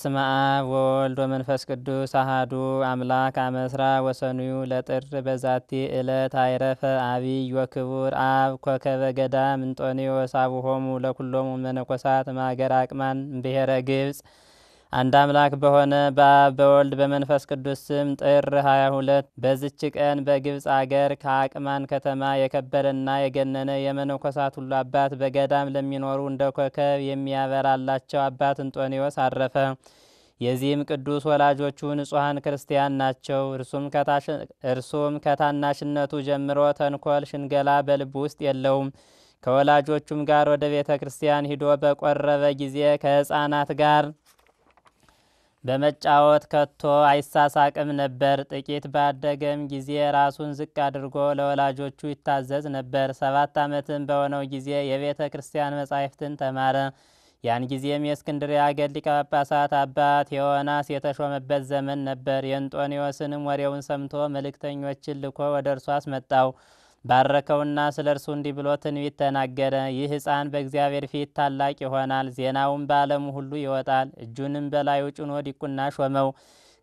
በስመ አብ ወወልድ ወመንፈስ ቅዱስ አህዱ አምላክ አመስራ ወሰኑዩ ለጥር በዛቲ ዕለት አይረፈ አቢይ ወክቡር አብ ኮከበ ገዳም እንጦንዮስ አቡሆሙ ለኩሎሙ መነኮሳት ማገር አቅማን ብሔረ ግብፅ አንድ አምላክ በሆነ በአብ በወልድ በመንፈስ ቅዱስ ስም ጥር 22 በዝች ቀን በግብፅ አገር ከአቅማን ከተማ የከበረና የገነነ የመነኮሳት ሁሉ አባት በገዳም ለሚኖሩ እንደ ኮከብ የሚያበራላቸው አባት እንጦኒዎስ አረፈ። የዚህም ቅዱስ ወላጆቹ ንጹሐን ክርስቲያን ናቸው። እርሱም ከታናሽነቱ ጀምሮ ተንኮል፣ ሽንገላ በልብ ውስጥ የለውም። ከወላጆቹም ጋር ወደ ቤተ ክርስቲያን ሂዶ በቆረበ ጊዜ ከሕፃናት ጋር በመጫወት ከቶ አይሳሳቅም ነበር። ጥቂት ባደገም ጊዜ ራሱን ዝቅ አድርጎ ለወላጆቹ ይታዘዝ ነበር። ሰባት ዓመትም በሆነው ጊዜ የቤተ ክርስቲያን መጻሕፍትን ተማረ። ያን ጊዜም የእስክንድርያ አገር ሊቀ ጳጳሳት አባት ዮናስ የተሾመበት ዘመን ነበር። የእንጦኒዎስንም ወሬውን ሰምቶ መልእክተኞችን ልኮ ወደ እርሱ አስመጣው። ባረከውና ስለ እርሱ እንዲህ ብሎ ትንቢት ተናገረ። ይህ ሕፃን በእግዚአብሔር ፊት ታላቅ ይሆናል፣ ዜናውም በዓለሙ ሁሉ ይወጣል። እጁንም በላዩ ጭኖ ዲቁና ሾመው።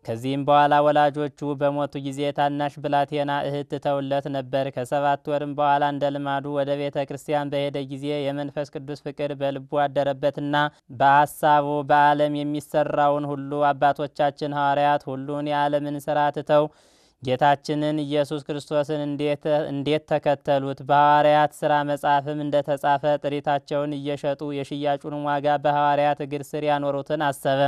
ከዚህም በኋላ ወላጆቹ በሞቱ ጊዜ ታናሽ ብላቴና እህት ትተውለት ነበር። ከሰባት ወርም በኋላ እንደ ልማዱ ወደ ቤተ ክርስቲያን በሄደ ጊዜ የመንፈስ ቅዱስ ፍቅር በልቡ አደረበትና በሐሳቡ በዓለም የሚሰራውን ሁሉ አባቶቻችን ሐዋርያት ሁሉን የዓለምን ስራ ትተው ጌታችንን ኢየሱስ ክርስቶስን እንዴት ተከተሉት? በሐዋርያት ሥራ መጽሐፍም እንደተጻፈ ጥሪታቸውን እየሸጡ የሽያጩን ዋጋ በሐዋርያት እግር ስር ያኖሩትን አሰበ።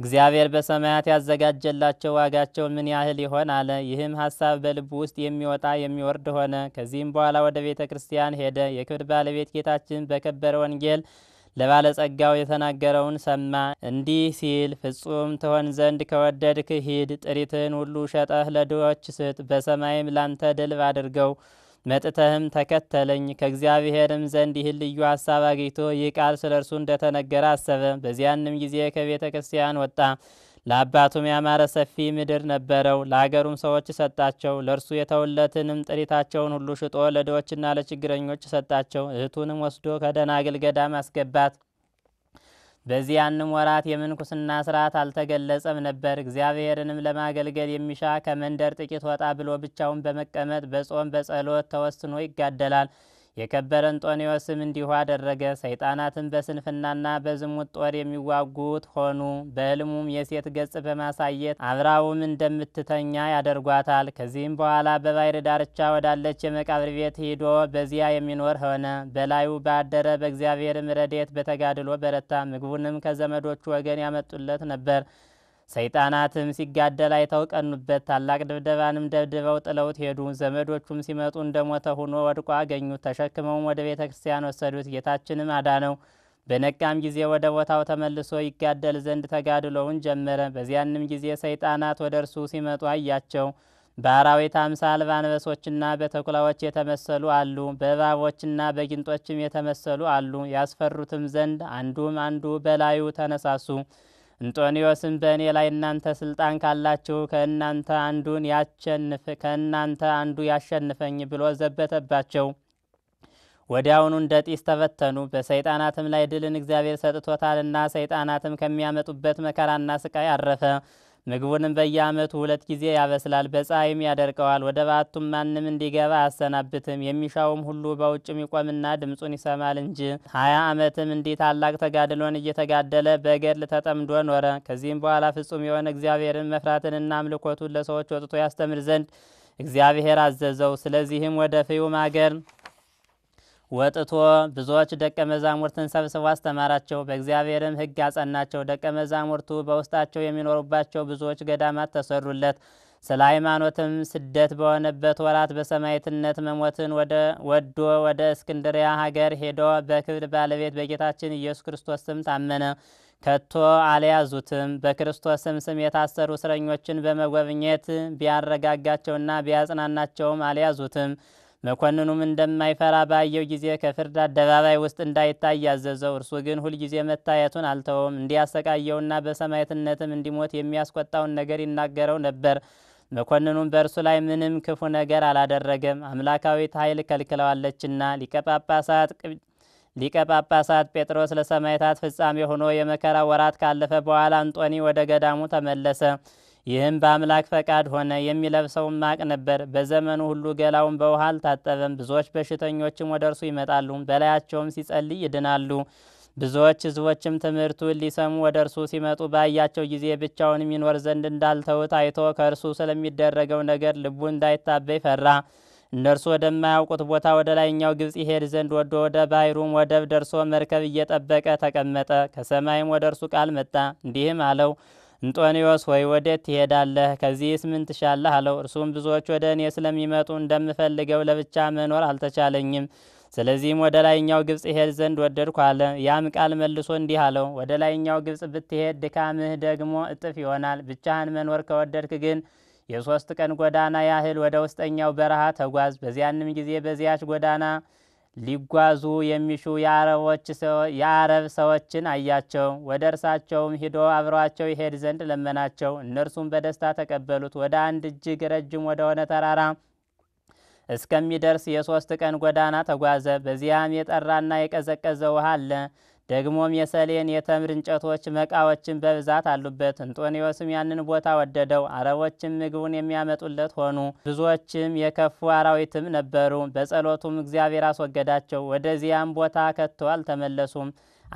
እግዚአብሔር በሰማያት ያዘጋጀላቸው ዋጋቸው ምን ያህል ይሆን አለ። ይህም ሀሳብ በልቡ ውስጥ የሚወጣ የሚወርድ ሆነ። ከዚህም በኋላ ወደ ቤተ ክርስቲያን ሄደ። የክብር ባለቤት ጌታችን በከበረ ወንጌል ለባለጸጋው የተናገረውን ሰማ። እንዲህ ሲል ፍጹም ትሆን ዘንድ ከወደድክ ሂድ፣ ጥሪትን ሁሉ ሸጠህ ለድሆች ስጥ፣ በሰማይም ላንተ ድልብ አድርገው። መጥተህም ተከተለኝ። ከእግዚአብሔርም ዘንድ ይህን ልዩ ሀሳብ አግኝቶ ይህ ቃል ስለ እርሱ እንደተነገረ አሰበ። በዚያንም ጊዜ ከቤተ ክርስቲያን ወጣ። ለአባቱም ያማረ ሰፊ ምድር ነበረው። ለአገሩም ሰዎች ሰጣቸው። ለእርሱ የተውለትንም ጥሪታቸውን ሁሉ ሽጦ ለድሆችና ለችግረኞች ሰጣቸው። እህቱንም ወስዶ ከደናግል ገዳም አስገባት። በዚያንም ወራት የምንኩስና ስርዓት አልተገለጸም ነበር። እግዚአብሔርንም ለማገልገል የሚሻ ከመንደር ጥቂት ወጣ ብሎ ብቻውን በመቀመጥ በጾም በጸሎት ተወስኖ ይጋደላል። የከበረ እንጦኔዎስም እንዲሁ አደረገ። ሰይጣናትን በስንፍናና በዝሙት ጦር የሚዋጉት ሆኑ። በሕልሙም የሴት ገጽ በማሳየት አብራውም እንደምትተኛ ያደርጓታል። ከዚህም በኋላ በባይር ዳርቻ ወዳለች የመቃብር ቤት ሂዶ በዚያ የሚኖር ሆነ። በላዩ ባደረ በእግዚአብሔርም ረዴት በተጋድሎ በረታ። ምግቡንም ከዘመዶቹ ወገን ያመጡለት ነበር። ሰይጣናትም ሲጋደል አይተው ቀኑበት። ታላቅ ድብደባንም ደብድበው ጥለውት ሄዱ። ዘመዶቹም ሲመጡ እንደሞተ ሆኖ ወድቆ አገኙት። ተሸክመውም ወደ ቤተ ክርስቲያን ወሰዱት። ጌታችንም አዳነው። በነቃም ጊዜ ወደ ቦታው ተመልሶ ይጋደል ዘንድ ተጋድሎውን ጀመረ። በዚያንም ጊዜ ሰይጣናት ወደ እርሱ ሲመጡ አያቸው። በአራዊት አምሳል በአንበሶችና በተኩላዎች የተመሰሉ አሉ፣ በእባቦችና በጊንጦችም የተመሰሉ አሉ። ያስፈሩትም ዘንድ አንዱም አንዱ በላዩ ተነሳሱ። እንጦንዮስም በእኔ ላይ እናንተ ስልጣን ካላችሁ ከእናንተ አንዱን ያሸንፍ ከእናንተ አንዱ ያሸንፈኝ ብሎ ዘበተባቸው። ወዲያውኑ እንደ ጢስ ተበተኑ። በሰይጣናትም ላይ ድልን እግዚአብሔር ሰጥቶታልና ሰይጣናትም ከሚያመጡበት መከራና ስቃይ አረፈ። ምግቡንም በየዓመቱ ሁለት ጊዜ ያበስላል፣ በፀሐይም ያደርቀዋል። ወደ ባቱም ማንም እንዲገባ አሰናብትም የሚሻውም ሁሉ በውጭም ይቆምና ድምፁን ይሰማል እንጂ። ሀያ ዓመትም እንዲህ ታላቅ ተጋድሎን እየተጋደለ በገድል ተጠምዶ ኖረ። ከዚህም በኋላ ፍጹም የሆነ እግዚአብሔርን መፍራትንና አምልኮቱን ለሰዎች ወጥቶ ያስተምር ዘንድ እግዚአብሔር አዘዘው። ስለዚህም ወደ ፍዩም አገር ወጥቶ ብዙዎች ደቀ መዛሙርትን ሰብስቦ አስተማራቸው። በእግዚአብሔርም ሕግ አጸናቸው። ደቀ መዛሙርቱ በውስጣቸው የሚኖሩባቸው ብዙዎች ገዳማት ተሰሩለት። ስለ ሃይማኖትም ስደት በሆነበት ወራት በሰማዕትነት መሞትን ወዶ ወደ እስክንድሪያ ሀገር ሄዶ በክብር ባለቤት በጌታችን ኢየሱስ ክርስቶስ ስም ታመነ። ከቶ አልያዙትም። በክርስቶስም ስም የታሰሩ እስረኞችን በመጎብኘት ቢያረጋጋቸውና ቢያጽናናቸውም አልያዙትም። መኮንኑም እንደማይፈራ ባየው ጊዜ ከፍርድ አደባባይ ውስጥ እንዳይታይ ያዘዘው። እርሱ ግን ሁልጊዜ መታየቱን አልተወም። እንዲያሰቃየውና በሰማዕትነትም እንዲሞት የሚያስቆጣውን ነገር ይናገረው ነበር። መኮንኑም በእርሱ ላይ ምንም ክፉ ነገር አላደረገም፣ አምላካዊት ኃይል ከልክለዋለችና። ሊቀ ጳጳሳት ጴጥሮስ ለሰማዕታት ፍጻሜ ሆኖ የመከራ ወራት ካለፈ በኋላ አንጦኒ ወደ ገዳሙ ተመለሰ። ይህም በአምላክ ፈቃድ ሆነ። የሚለብሰውም ማቅ ነበር። በዘመኑ ሁሉ ገላውን በውሃ አልታጠበም። ብዙዎች በሽተኞችም ወደ እርሱ ይመጣሉ፣ በላያቸውም ሲጸልይ ይድናሉ። ብዙዎች ሕዝቦችም ትምህርቱን ሊሰሙ ወደ እርሱ ሲመጡ ባያቸው ጊዜ ብቻውን የሚኖር ዘንድ እንዳልተውት አይቶ ከእርሱ ስለሚደረገው ነገር ልቡ እንዳይታበይ ፈራ። እነርሱ ወደማያውቁት ቦታ ወደ ላይኛው ግብፅ ይሄድ ዘንድ ወዶ ወደ ባይሩም ወደብ ደርሶ መርከብ እየጠበቀ ተቀመጠ። ከሰማይም ወደ እርሱ ቃል መጣ፣ እንዲህም አለው እንጦንዮስ ሆይ ወዴት ትሄዳለህ? ከዚህስ ምን ትሻለህ? አለው። እርሱም ብዙዎች ወደ እኔ ስለሚመጡ እንደምፈልገው ለብቻ መኖር አልተቻለኝም። ስለዚህም ወደ ላይኛው ግብፅ ሄድ ዘንድ ወደድኩ አለ። ያም ቃል መልሶ እንዲህ አለው፣ ወደ ላይኛው ግብፅ ብትሄድ ድካምህ ደግሞ እጥፍ ይሆናል። ብቻህን መኖር ከወደድክ ግን የሶስት ቀን ጎዳና ያህል ወደ ውስጠኛው በረሃ ተጓዝ። በዚያንም ጊዜ በዚያች ጎዳና ሊጓዙ የሚሹ የአረብ ሰዎችን አያቸው። ወደ እርሳቸውም ሂዶ አብረዋቸው ይሄድ ዘንድ ለመናቸው። እነርሱም በደስታ ተቀበሉት። ወደ አንድ እጅግ ረጅም ወደሆነ ተራራ እስከሚደርስ የሶስት ቀን ጎዳና ተጓዘ። በዚያም የጠራና የቀዘቀዘ ውሃ አለ። ደግሞም የሰሌን የተምር እንጨቶች መቃዎችን በብዛት አሉበት። እንጦንዮስም ያንን ቦታ ወደደው። አረቦችም ምግቡን የሚያመጡለት ሆኑ። ብዙዎችም የከፉ አራዊትም ነበሩ። በጸሎቱም እግዚአብሔር አስወገዳቸው። ወደዚያም ቦታ ከቶ አልተመለሱም።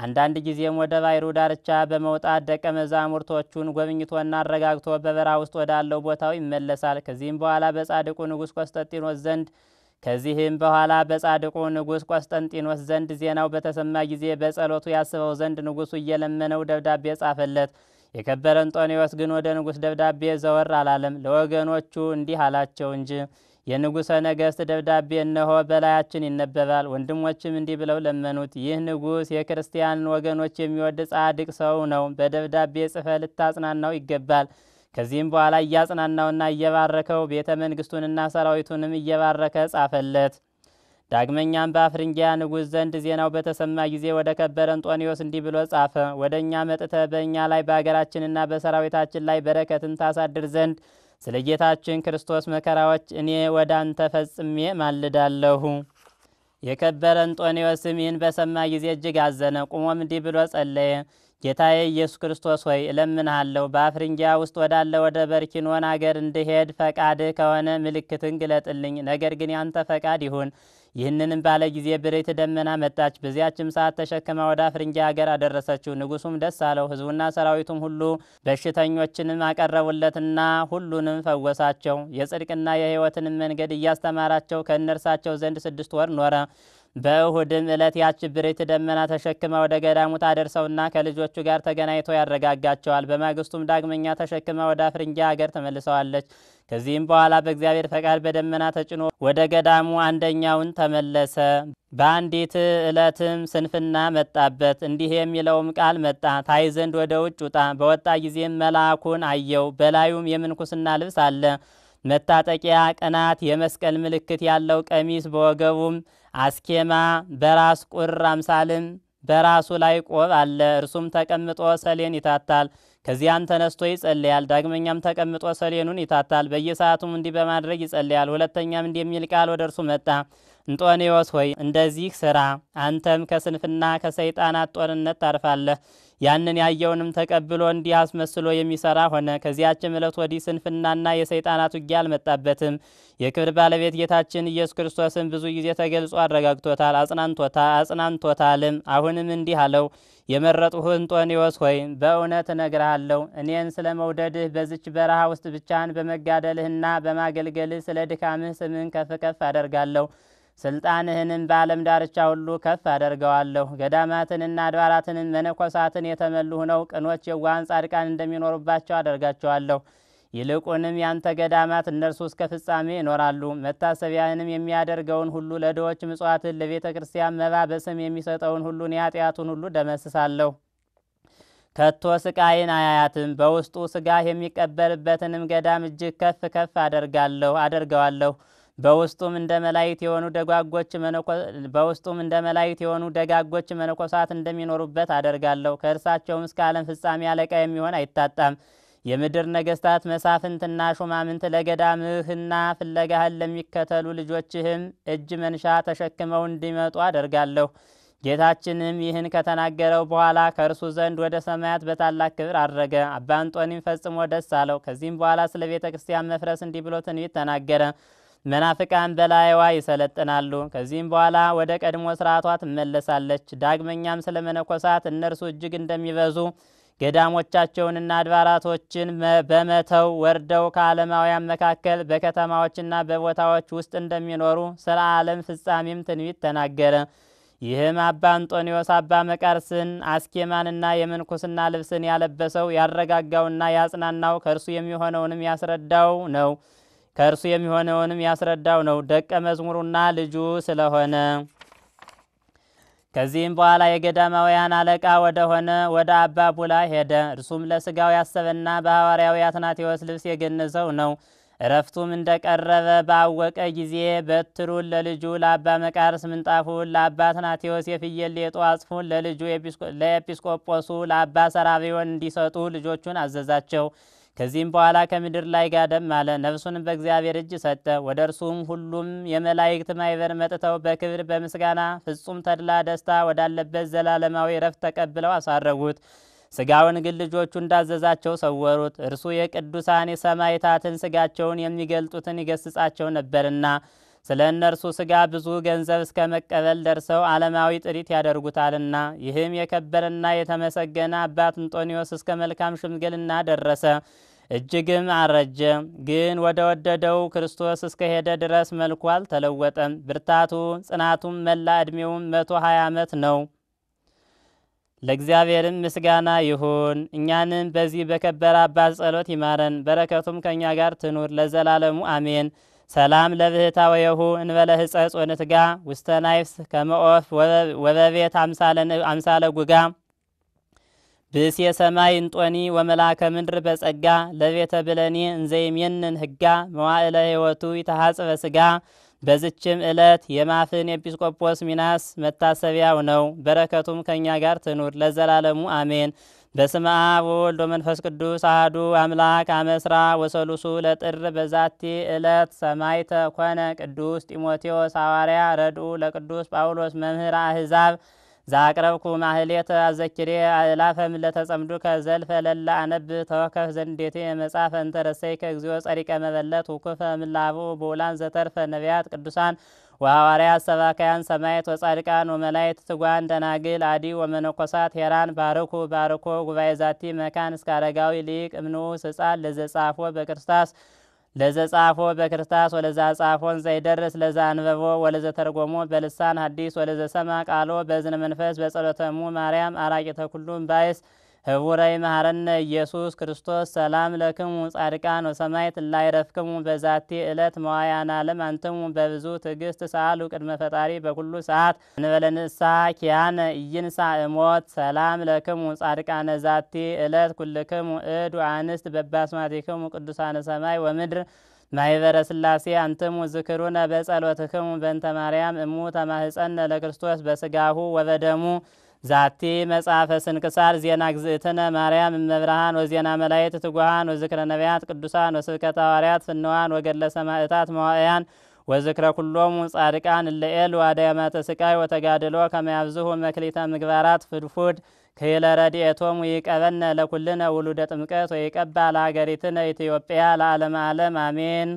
አንዳንድ ጊዜም ወደ ባይሩ ዳርቻ በመውጣት ደቀ መዛሙርቶቹን ጎብኝቶና አረጋግቶ በበረሃ ውስጥ ወዳለው ቦታው ይመለሳል። ከዚህም በኋላ በጻድቁ ንጉሥ ኮንስታንቲኖስ ዘንድ ከዚህም በኋላ በጻድቁ ንጉሥ ቆስጠንጢኖስ ዘንድ ዜናው በተሰማ ጊዜ በጸሎቱ ያስበው ዘንድ ንጉሡ እየለመነው ደብዳቤ ጻፈለት። የከበረ እንጦኔዎስ ግን ወደ ንጉሥ ደብዳቤ ዘወር አላለም። ለወገኖቹ እንዲህ አላቸው እንጂ የንጉሠ ነገሥት ደብዳቤ እነሆ በላያችን ይነበባል። ወንድሞችም እንዲህ ብለው ለመኑት፣ ይህ ንጉሥ የክርስቲያን ወገኖች የሚወድ ጻድቅ ሰው ነው። በደብዳቤ ጽፈ ልታጽናናው ይገባል። ከዚህም በኋላ እያጽናናውና እየባረከው ቤተ መንግስቱንና ሰራዊቱንም እየባረከ ጻፈለት። ዳግመኛም በአፍርንጊያ ንጉሥ ዘንድ ዜናው በተሰማ ጊዜ ወደ ከበረ እንጦንዮስ እንዲህ ብሎ ጻፈ። ወደ እኛ መጥተ በእኛ ላይ በአገራችንና በሰራዊታችን ላይ በረከትን ታሳድር ዘንድ ስለ ጌታችን ክርስቶስ መከራዎች እኔ ወደ አንተ ፈጽሜ ማልዳለሁ። የከበረ እንጦንዮስም ይህን በሰማ ጊዜ እጅግ አዘነ። ቁሞም እንዲህ ብሎ ጸለየ። ጌታዬ ኢየሱስ ክርስቶስ ሆይ እለምንሃለሁ፣ በአፍሪንጊያ ውስጥ ወዳለ ወደ በርኪኖን አገር እንድሄድ ፈቃድህ ከሆነ ምልክትን ግለጥልኝ። ነገር ግን ያንተ ፈቃድ ይሁን። ይህንንም ባለ ጊዜ ብሬት ደመና መጣች። በዚያችም ሰዓት ተሸክማ ወደ አፍሪንጊያ ሀገር አደረሰችው። ንጉሱም ደስ አለው። ህዝቡና ሰራዊቱም ሁሉ በሽተኞችንም አቀረቡለትና ሁሉንም ፈወሳቸው። የጽድቅና የህይወትንም መንገድ እያስተማራቸው ከእነርሳቸው ዘንድ ስድስት ወር ኖረ። በእሁድም ዕለት ያች ብሬት ደመና ተሸክማ ወደ ገዳሙ ታደርሰውና ከልጆቹ ጋር ተገናኝቶ ያረጋጋቸዋል። በማግስቱም ዳግመኛ ተሸክማ ወደ አፍርንጃ ሀገር ተመልሰዋለች። ከዚህም በኋላ በእግዚአብሔር ፈቃድ በደመና ተጭኖ ወደ ገዳሙ አንደኛውን ተመለሰ። በአንዲት ዕለትም ስንፍና መጣበት። እንዲህ የሚለውም ቃል መጣ፣ ታይ ዘንድ ወደ ውጭ ውጣ። በወጣ ጊዜም መልአኩን አየው፣ በላዩም የምንኩስና ልብስ አለ መታጠቂያ ቀናት የመስቀል ምልክት ያለው ቀሚስ በወገቡም አስኬማ በራስ ቁር አምሳልም በራሱ ላይ ቆብ አለ። እርሱም ተቀምጦ ሰሌን ይታታል። ከዚያም ተነስቶ ይጸልያል። ዳግመኛም ተቀምጦ ሰሌኑን ይታታል። በየሰዓቱም እንዲህ በማድረግ ይጸልያል። ሁለተኛም እንደሚል ቃል ወደ እርሱ መጣ። እንጦኔዎስ ሆይ እንደዚህ ስራ፣ አንተም ከስንፍና ከሰይጣናት ጦርነት ታርፋለህ። ያንን ያየውንም ተቀብሎ እንዲህ አስመስሎ የሚሰራ ሆነ። ከዚያችም ዕለት ወዲህ ስንፍናና የሰይጣናት ውጊያ አልመጣበትም። የክብር ባለቤት ጌታችን ኢየሱስ ክርስቶስን ብዙ ጊዜ ተገልጾ አረጋግቶታል፣ አጽናንቶታልም። አሁንም እንዲህ አለው የመረጥሁህ እንጦኒዎስ ሆይ በእውነት እነግርሃለሁ እኔን ስለ መውደድህ በዚች በረሃ ውስጥ ብቻህን በመጋደልህና በማገልገልህ ስለ ድካምህ ስምህን ከፍ ከፍ አደርጋለሁ። ስልጣንህንም በዓለም ዳርቻ ሁሉ ከፍ አደርገዋለሁ። ገዳማትንና አድባራትንም መነኮሳትን የተመሉ ሆነው ቅኖች፣ የዋሃን፣ ጻድቃን እንደሚኖሩባቸው አደርጋቸዋለሁ። ይልቁንም ያንተ ገዳማት እነርሱ እስከ ፍጻሜ ይኖራሉ። መታሰቢያንም የሚያደርገውን ሁሉ ለድሆች ምጽዋትን፣ ለቤተ ክርስቲያን መባ በስም የሚሰጠውን ሁሉ ኃጢአቱን ሁሉ ደመስሳለሁ። ከቶ ስቃይን አያያትም። በውስጡ ስጋ የሚቀበልበትንም ገዳም እጅግ ከፍ ከፍ አደርጋለሁ አደርገዋለሁ በውስጡም እንደ መላእክት የሆኑ ደጋጎች በውስጡም እንደ መላእክት የሆኑ ደጋጎች መነኮሳት እንደሚኖሩበት አደርጋለሁ። ከእርሳቸውም እስከ ዓለም ፍጻሜ አለቃ የሚሆን አይታጣም። የምድር ነገስታት መሳፍንትና ሹማምንት ለገዳምህና ፍለጋህን ለሚከተሉ ልጆችህም እጅ መንሻ ተሸክመው እንዲመጡ አደርጋለሁ። ጌታችንም ይህን ከተናገረው በኋላ ከእርሱ ዘንድ ወደ ሰማያት በታላቅ ክብር አድረገ። አባ አንጦኒም ፈጽሞ ደስ አለው። ከዚህም በኋላ ስለ ቤተ ክርስቲያን መፍረስ እንዲህ ብሎ ትንቢት ተናገረ። መናፍቃን በላይዋ ይሰለጥናሉ። ከዚህም በኋላ ወደ ቀድሞ ስርዓቷ ትመለሳለች። ዳግመኛም ስለ መነኮሳት እነርሱ እጅግ እንደሚበዙ ገዳሞቻቸውንና አድባራቶችን በመተው ወርደው ከዓለማውያን መካከል በከተማዎችና በቦታዎች ውስጥ እንደሚኖሩ ስለ ዓለም ፍጻሜም ትንቢት ተናገረ። ይህም አባ አንጦኒዎስ አባ መቃርስን አስኬማንና የምንኩስና ልብስን ያለበሰው ያረጋጋውና ያጽናናው ከእርሱ የሚሆነውንም ያስረዳው ነው። ከእርሱ የሚሆነውንም ያስረዳው ነው ደቀ መዝሙሩና ልጁ ስለሆነ። ከዚህም በኋላ የገዳማውያን አለቃ ወደ ሆነ ወደ አባ ቡላ ሄደ። እርሱም ለስጋው ያሰበና በሐዋርያዊ አትናቴዎስ ልብስ የገነዘው ነው። እረፍቱም እንደቀረበ ባወቀ ጊዜ በትሩን ለልጁ ለአባ መቃርስ፣ ምንጣፉን ለአባ አትናቴዎስ፣ የፍየል ሌጦ አጽፉን ለልጁ ለኤጲስቆጶሱ ለአባ ሰራቢዮን እንዲሰጡ ልጆቹን አዘዛቸው። ከዚህም በኋላ ከምድር ላይ ጋደም አለ። ነፍሱንም በእግዚአብሔር እጅ ሰጠ። ወደ እርሱም ሁሉም የመላእክት ማይበር መጥተው በክብር በምስጋና ፍጹም ተድላ ደስታ ወዳለበት ዘላለማዊ ረፍት ተቀብለው አሳረጉት። ስጋውን ግን ልጆቹ እንዳዘዛቸው ሰወሩት። እርሱ የቅዱሳን የሰማይታትን ስጋቸውን የሚገልጡትን ይገስጻቸው ነበርና ስለ እነርሱ ስጋ ብዙ ገንዘብ እስከ መቀበል ደርሰው ዓለማዊ ጥሪት ያደርጉታልና። ይህም የከበረና የተመሰገነ አባት እንጦንዮስ እስከ መልካም ሽምግልና ደረሰ። እጅግም አረጀ። ግን ወደ ወደደው ክርስቶስ እስከ ሄደ ድረስ መልኩ አልተለወጠም። ብርታቱ ጽናቱም፣ መላ ዕድሜውም መቶ ሀያ ዓመት ነው። ለእግዚአብሔርም ምስጋና ይሁን። እኛንም በዚህ በከበረ አባት ጸሎት ይማረን፣ በረከቱም ከእኛ ጋር ትኑር ለዘላለሙ አሜን። ሰላም ለብህታ ወየሁ እንበለ ህጸጽ ወንትጋ ውስተ ናይፍስ ከመኦፍ ወበቤት አምሳለ ጉጋ ብእሴ የሰማይ እንጦኒ ወመላከ ምድር በጸጋ ለቤተ ብለኔ እንዘይሜንን ህጋ መዋዕለ ህይወቱ ይተሃጽበ ስጋ። በዝችም ዕለት የማፍን ኤጲስቆጶስ ሚናስ መታሰቢያው ነው። በረከቱም ከእኛ ጋር ትኑር ለዘላለሙ አሜን። በስመ አብ ወወልድ ወመንፈስ ቅዱስ አህዱ አምላክ አመስራ ወሰሉሱ ለጥር በዛቲ ዕለት ሰማይ ኮነ ቅዱስ ጢሞቴዎስ ሐዋርያ ረድኡ ለቅዱስ ጳውሎስ መምህር አህዛብ ዛቅረብኩ ማህሌት አዘኪሬ አእላፈ እምለተ ጸምዱከ ለላ አነብ ተወከፍ ዘንዴቴ መጽሐፈ እንተረሰይ ከእግዚኦ እግዚኦ ጸሪቀ መበለት ውኩፈ ምላቡ ቦላን ዘተርፈ ነቢያት ቅዱሳን ወሐዋርያት ሰባካያን ሰማየት ወጻድቃን ወመላእክት ትጓን ደናግል አዲ ወመነኮሳት ሄራን ባርኩ ባርኮ ጉባኤ ዛቲ መካን እስከ አረጋዊ ሊቅ እምንዑስ ሕፃን ለዘጻፎ በክርስታስ ለዘ በክርስታስ ወለዛ ጻፎን ዘይደርስ ለዛ አንበቦ ወለዘ ተርጎሞ በልሳን ሐዲስ ወለዘ ሰማ ቃሎ በዝነ መንፈስ በጸሎተሙ ማርያም አራቂ ኩሉም ባይስ ህቡረይ መሐረነ ኢየሱስ ክርስቶስ ሰላም ለክሙ ጻድቃን ወሰማዕት ላይረፍክሙ በዛቲ ዕለት መዋያና ለም አንትሙ በብዙ ትዕግስት ሰአሉ ቅድመ ፈጣሪ በኩሉ ሰዓት እንበለ ንስሐ ኪያነ ኢይንሳ እሞት ሰላም ለክሙ ጻድቃነ ዛቲ ዕለት ኩልክሙ እዱ አንስት በባስማቲክሙ ቅዱሳነ ሰማይ ወምድር ማይበረ ስላሴ አንትሙ ዝክሩነ በጸሎትክሙ በእንተ ማርያም እሙ ተማህፀነ ለክርስቶስ በስጋሁ ወበደሙ ዛቲ መጽሐፈ ስንክሳር ዜና ግዝእትነ ማርያም እመብርሃን ወዜና መላእክት ትጉሃን ወዝክረ ነቢያት ቅዱሳን ወስብከተ ሐዋርያት ፍንዋን ወገድለ ሰማዕታት መዋእያን ወዝክረ ኩሎም ጻድቃን እለኤል ዋዳያማተ ስቃይ ወተጋድሎ ከመያብዝሁ መክሊተ ምግባራት ፍድፉድ ክለ ረድኤቶም ይቀበነ ለኩልነ ውሉደ ጥምቀት ወይቀባ ለሀገሪትነ ኢትዮጵያ ለዓለም ዓለም አሜን።